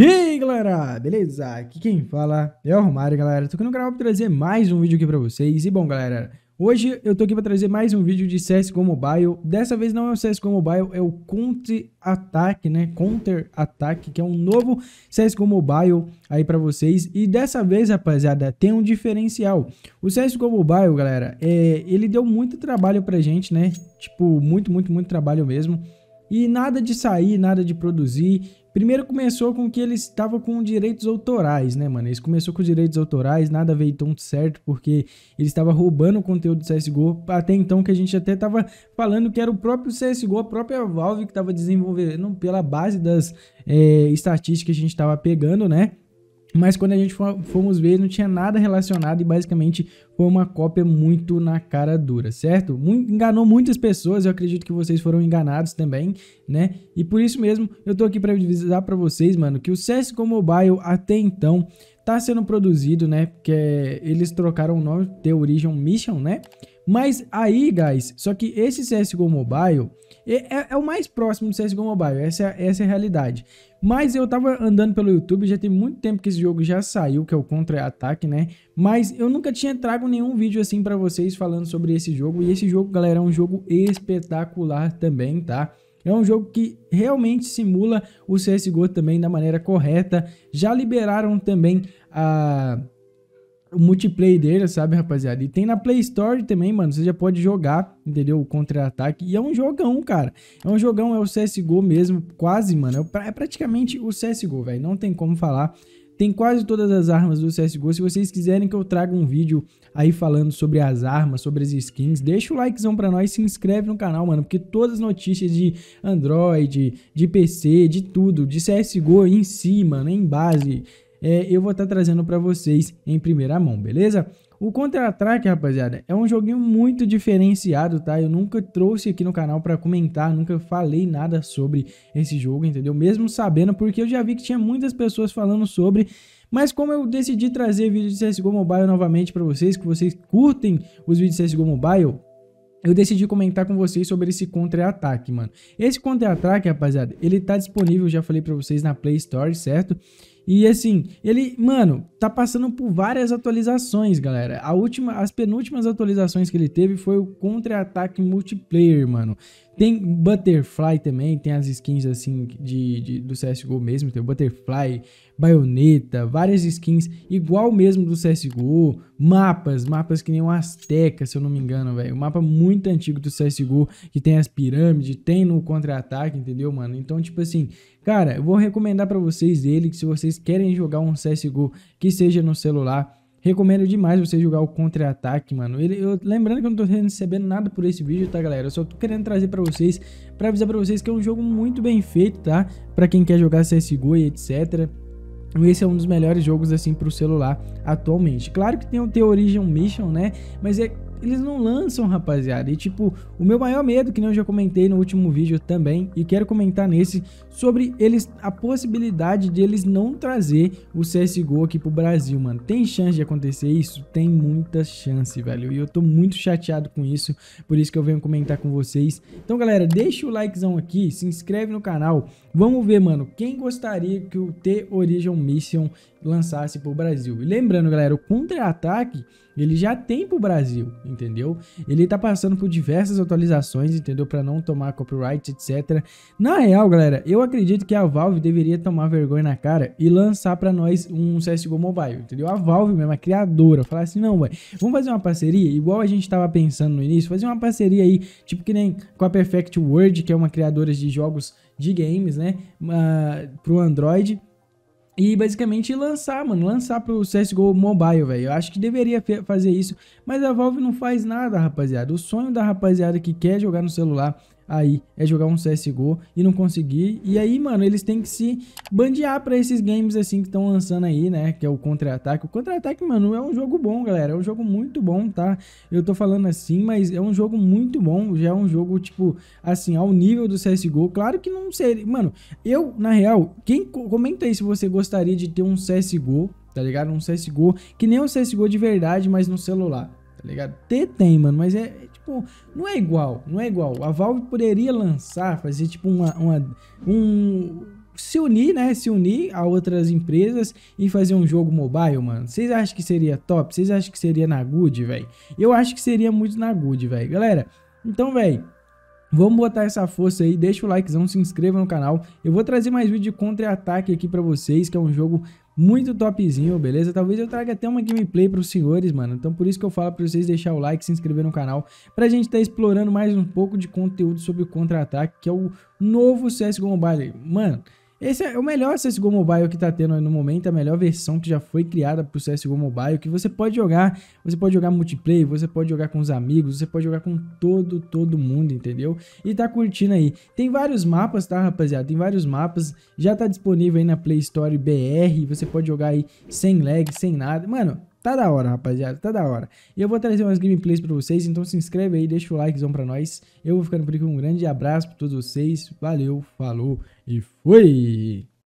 E aí galera, beleza? Aqui quem fala é o Romário, galera. Tô aqui no canal pra trazer mais um vídeo aqui pra vocês. E bom, galera, hoje eu tô aqui pra trazer mais um vídeo de CSGO Mobile. Dessa vez não é o CSGO Mobile, é o Counter Attack, né? Counter Attack, que é um novo CSGO Mobile aí pra vocês. E dessa vez, rapaziada, tem um diferencial. O CSGO Mobile, galera, é... ele deu muito trabalho pra gente, né? Tipo, muito, muito, muito trabalho mesmo. E nada de sair, nada de produzir. Primeiro começou com que eles estavam com direitos autorais, né, mano? Eles começou com direitos autorais, nada veio tão certo, porque eles estavam roubando o conteúdo do CSGO, até então que a gente até tava falando que era o próprio CSGO, a própria Valve que tava desenvolvendo pela base das é, estatísticas que a gente tava pegando, né? Mas quando a gente fomos ver, não tinha nada relacionado e basicamente foi uma cópia muito na cara dura, certo? enganou muitas pessoas, eu acredito que vocês foram enganados também, né? E por isso mesmo, eu tô aqui para avisar para vocês, mano, que o CS:GO Mobile até então tá sendo produzido, né? Porque eles trocaram o nome, The Origin Mission, né? Mas aí, guys, só que esse CSGO Mobile é, é, é, o mais próximo do CSGO Mobile, essa, essa é a realidade. Mas eu tava andando pelo YouTube, já tem muito tempo que esse jogo já saiu, que é o Contra-Ataque, né? Mas eu nunca tinha trago nenhum vídeo assim pra vocês falando sobre esse jogo. E esse jogo, galera, é um jogo espetacular também, tá? É um jogo que realmente simula o CSGO também da maneira correta. Já liberaram também a... Uh o multiplayer dele, sabe, rapaziada? E tem na Play Store também, mano. Você já pode jogar, entendeu? O contra-ataque. E é um jogão, cara. É um jogão, é o CSGO mesmo. Quase, mano. É, pra, é praticamente o CSGO, velho. Não tem como falar. Tem quase todas as armas do CSGO. Se vocês quiserem que eu traga um vídeo aí falando sobre as armas, sobre as skins, deixa o likezão pra nós, se inscreve no canal, mano, porque todas as notícias de Android, de PC, de tudo, de CSGO em si, mano, é em base, é, eu vou estar tá trazendo para vocês em primeira mão, beleza? O Contra-Ataque, rapaziada, é um joguinho muito diferenciado, tá? Eu nunca trouxe aqui no canal pra comentar, nunca falei nada sobre esse jogo, entendeu? Mesmo sabendo, porque eu já vi que tinha muitas pessoas falando sobre... Mas como eu decidi trazer vídeo de CSGO Mobile novamente pra vocês, que vocês curtem os vídeos de CSGO Mobile, eu decidi comentar com vocês sobre esse contra-ataque, mano. Esse contra-ataque, rapaziada, ele tá disponível, já falei pra vocês, na Play Store, certo? E assim, ele, mano, tá passando por várias atualizações, galera. A última, as penúltimas atualizações que ele teve foi o contra-ataque multiplayer, mano. Tem Butterfly também, tem as skins assim de, de, do CSGO mesmo, tem o Butterfly, Baioneta, várias skins igual mesmo do CSGO, mapas, mapas que nem o Azteca, se eu não me engano, velho. Um mapa muito antigo do CSGO que tem as pirâmides, tem no contra-ataque, entendeu, mano? Então, tipo assim, Cara, eu vou recomendar para vocês ele, que se vocês querem jogar um CSGO que seja no celular, Recomendo demais você jogar o contra-ataque, mano. Ele, eu, lembrando que eu não tô recebendo nada por esse vídeo, tá, galera? Eu só tô querendo trazer para vocês, para avisar para vocês que é um jogo muito bem feito, tá? Para quem quer jogar CSGO e etc. Esse é um dos melhores jogos, assim, pro celular atualmente. Claro que tem o The Origin Mission, né? Mas é eles não lançam, rapaziada. E tipo, o meu maior medo, que não já comentei no último vídeo também, e quero comentar nesse, sobre eles a possibilidade de eles não trazer o CSGO aqui pro Brasil, mano. Tem chance de acontecer isso? Tem muita chance, velho. E eu tô muito chateado com isso, por isso que eu venho comentar com vocês. Então, galera, deixa o likezão aqui, se inscreve no canal. Vamos ver, mano, quem gostaria que o The Origin Mission lançasse pro Brasil. E lembrando, galera, o contra-ataque ele já tem pro Brasil, entendeu? Ele tá passando por diversas atualizações, entendeu? Para não tomar copyright, etc. Na real, galera, eu acredito que a Valve deveria tomar vergonha na cara e lançar para nós um CSGO Mobile, entendeu? A Valve mesmo, a criadora, falar assim, não, velho, vamos fazer uma parceria, igual a gente tava pensando no início, fazer uma parceria aí, tipo que nem com a Perfect World, que é uma criadora de jogos de games, né? Uh, pro Android e basicamente lançar, mano, lançar pro CSGO Mobile, velho. Eu acho que deveria fazer isso, mas a Valve não faz nada, rapaziada. O sonho da rapaziada que quer jogar no celular aí é jogar um CSGO e não conseguir. E aí, mano, eles têm que se bandear pra esses games assim que estão lançando aí, né? Que é o Contra-Ataque. O Contra-Ataque, mano, é um jogo bom, galera. É um jogo muito bom, tá? Eu tô falando assim, mas é um jogo muito bom. Já é um jogo, tipo, assim, ao nível do CSGO. Claro que não seria... Mano, eu, na real, quem comenta aí se você gostaria de ter um CSGO, tá ligado? Um CSGO que nem um CSGO de verdade, mas no celular, tá ligado? T tem, mano, mas é com. Não é igual, não é igual. A Valve poderia lançar, fazer tipo uma. uma um. Se unir, né? Se unir a outras empresas e fazer um jogo mobile, mano. Vocês acham que seria top? Vocês acham que seria na Good, velho? Eu acho que seria muito na Good, velho. Galera, então, velho. Vamos botar essa força aí, deixa o likezão, se inscreva no canal. Eu vou trazer mais vídeo de contra-ataque aqui pra vocês, que é um jogo muito topzinho, beleza? Talvez eu traga até uma gameplay pros senhores, mano. Então por isso que eu falo pra vocês deixar o like, se inscrever no canal, pra gente estar tá explorando mais um pouco de conteúdo sobre o contra-ataque, que é o novo CSGO Mobile. Mano... Esse é o melhor CSGO Mobile que tá tendo no momento, a melhor versão que já foi criada pro CSGO Mobile, que você pode jogar, você pode jogar multiplayer, você pode jogar com os amigos, você pode jogar com todo, todo mundo, entendeu? E tá curtindo aí. Tem vários mapas, tá, rapaziada? Tem vários mapas, já tá disponível aí na Play Store BR, você pode jogar aí sem lag, sem nada. Mano, Tá da hora, rapaziada, tá da hora. E eu vou trazer umas gameplays pra vocês, então se inscreve aí, deixa o likezão pra nós. Eu vou ficando por aqui, um grande abraço pra todos vocês, valeu, falou e fui!